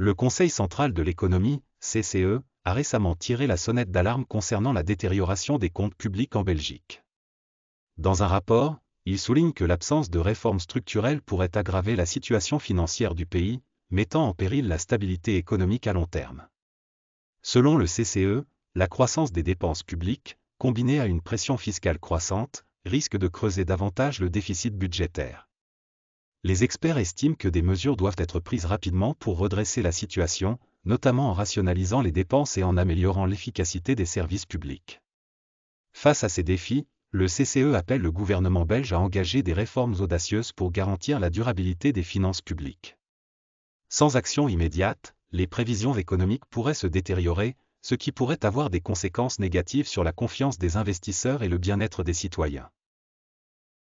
Le Conseil central de l'économie, CCE, a récemment tiré la sonnette d'alarme concernant la détérioration des comptes publics en Belgique. Dans un rapport, il souligne que l'absence de réformes structurelles pourrait aggraver la situation financière du pays, mettant en péril la stabilité économique à long terme. Selon le CCE, la croissance des dépenses publiques, combinée à une pression fiscale croissante, risque de creuser davantage le déficit budgétaire les experts estiment que des mesures doivent être prises rapidement pour redresser la situation, notamment en rationalisant les dépenses et en améliorant l'efficacité des services publics. Face à ces défis, le CCE appelle le gouvernement belge à engager des réformes audacieuses pour garantir la durabilité des finances publiques. Sans action immédiate, les prévisions économiques pourraient se détériorer, ce qui pourrait avoir des conséquences négatives sur la confiance des investisseurs et le bien-être des citoyens.